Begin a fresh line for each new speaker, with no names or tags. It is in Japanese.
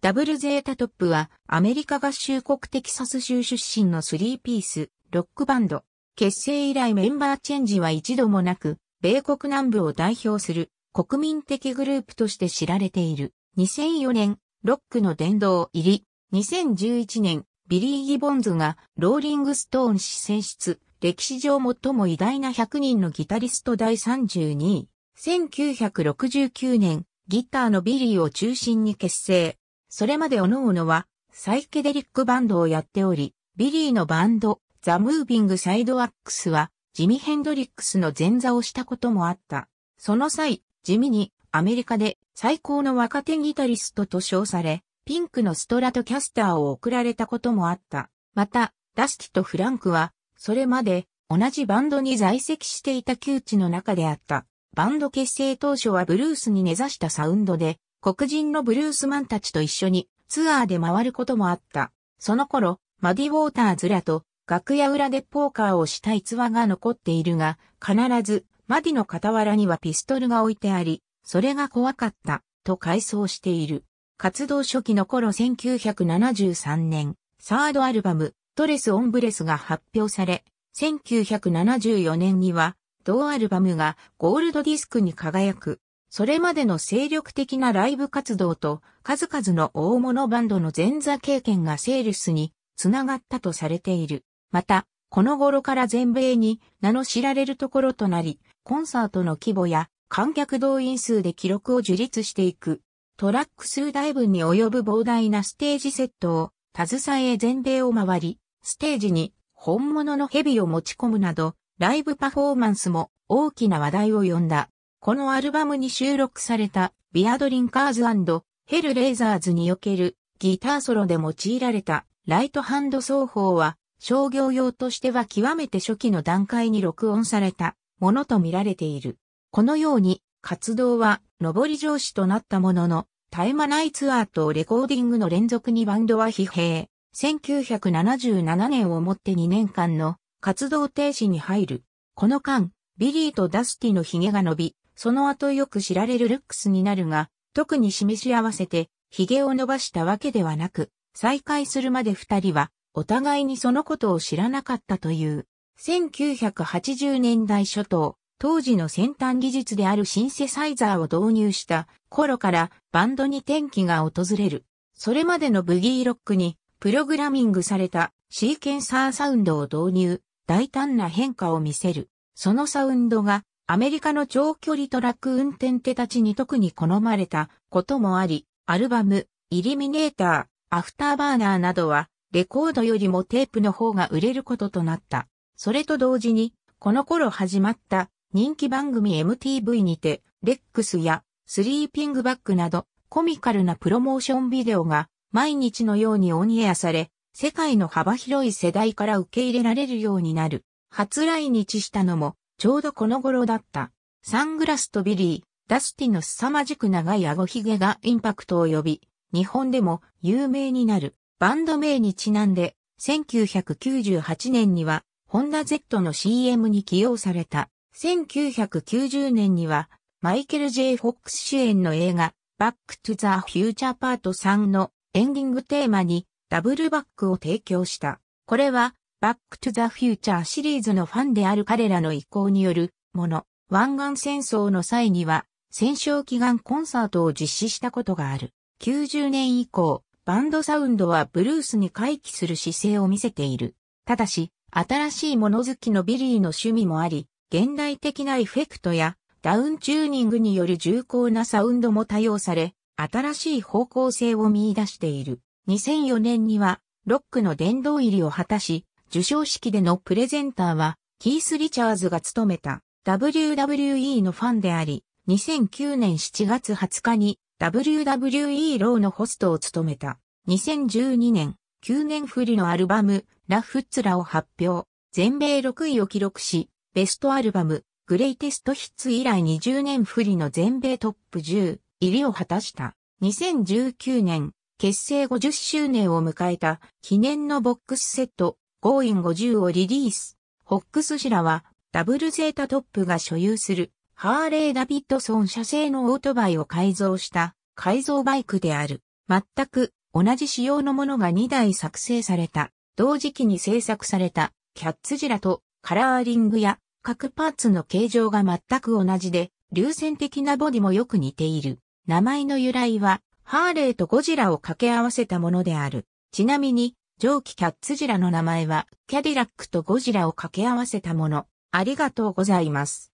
ダブルゼータトップはアメリカ合衆国テキサス州出身のスリーピース、ロックバンド。結成以来メンバーチェンジは一度もなく、米国南部を代表する国民的グループとして知られている。2004年、ロックの殿堂入り。2011年、ビリー・ギボンズがローリングストーン誌選出。歴史上最も偉大な100人のギタリスト第32位。1969年、ギターのビリーを中心に結成。それまで各々はサイケデリックバンドをやっており、ビリーのバンド、ザ・ムービング・サイド・アックスは、ジミ・ヘンドリックスの前座をしたこともあった。その際、地味にアメリカで最高の若手ギタリストと称され、ピンクのストラトキャスターを贈られたこともあった。また、ダスティとフランクは、それまで同じバンドに在籍していた窮地の中であった。バンド結成当初はブルースに根ざしたサウンドで、黒人のブルースマンたちと一緒にツアーで回ることもあった。その頃、マディ・ウォーターズらと楽屋裏でポーカーをした逸話が残っているが、必ずマディの傍らにはピストルが置いてあり、それが怖かった、と回想している。活動初期の頃1973年、サードアルバム、トレス・オンブレスが発表され、1974年には、同アルバムがゴールドディスクに輝く。それまでの精力的なライブ活動と数々の大物バンドの前座経験がセールスにつながったとされている。また、この頃から全米に名の知られるところとなり、コンサートの規模や観客動員数で記録を樹立していく。トラック数台分に及ぶ膨大なステージセットを携え全米を回り、ステージに本物の蛇を持ち込むなど、ライブパフォーマンスも大きな話題を呼んだ。このアルバムに収録されたビアドリンカーズヘルレイザーズにおけるギターソロで用いられたライトハンド奏法は商業用としては極めて初期の段階に録音されたものとみられている。このように活動は上り上司となったものの絶え間ないツアーとレコーディングの連続にバンドは疲弊。1977年をもって2年間の活動停止に入る。この間、ビリーとダスティの髭が伸び、その後よく知られるルックスになるが、特に示し合わせて、髭を伸ばしたわけではなく、再会するまで二人は、お互いにそのことを知らなかったという。1980年代初頭、当時の先端技術であるシンセサイザーを導入した頃からバンドに転機が訪れる。それまでのブギーロックにプログラミングされたシーケンサーサウンドを導入、大胆な変化を見せる。そのサウンドがアメリカの長距離トラック運転手たちに特に好まれたこともあり、アルバム、イリミネーター、アフターバーナーなどは、レコードよりもテープの方が売れることとなった。それと同時に、この頃始まった人気番組 MTV にて、レックスやスリーピングバックなど、コミカルなプロモーションビデオが毎日のようにオンエアされ、世界の幅広い世代から受け入れられるようになる。初来日したのもちょうどこの頃だった。サングラスとビリー、ダスティの凄まじく長い顎ひげがインパクトを呼び、日本でも有名になるバンド名にちなんで、1998年には、ホンダ Z の CM に起用された。1990年には、マイケル・ J・ フォックス主演の映画、バック・トゥ・ザ・フューチャー・パート3のエンディングテーマにダブルバックを提供した。これはバックトゥザフューチャーシリーズのファンである彼らの意向によるもの、湾岸戦争の際には、戦勝祈願コンサートを実施したことがある。90年以降、バンドサウンドはブルースに回帰する姿勢を見せている。ただし、新しいもの好きのビリーの趣味もあり、現代的なエフェクトやダウンチューニングによる重厚なサウンドも多用され、新しい方向性を見出している。2004年には、ロックの殿堂入りを果たし、受賞式でのプレゼンターは、キース・リチャーズが務めた WWE のファンであり、2009年7月20日に WWE ローのホストを務めた。2012年、9年振りのアルバム、ラ・フッツラを発表。全米6位を記録し、ベストアルバム、グレイテストヒッツ以来20年振りの全米トップ10入りを果たした。2019年、結成50周年を迎えた記念のボックスセットゴーイン5 0をリリース。ホックス氏らは、ダブルゼータトップが所有する、ハーレー・ダビッドソン社製のオートバイを改造した改造バイクである。全く同じ仕様のものが2台作成された。同時期に制作されたキャッツジラとカラーリングや各パーツの形状が全く同じで、流線的なボディもよく似ている。名前の由来は、ハーレーとゴジラを掛け合わせたものである。ちなみに、蒸気キャッツジラの名前は、キャディラックとゴジラを掛け合わせたもの。ありがとうございます。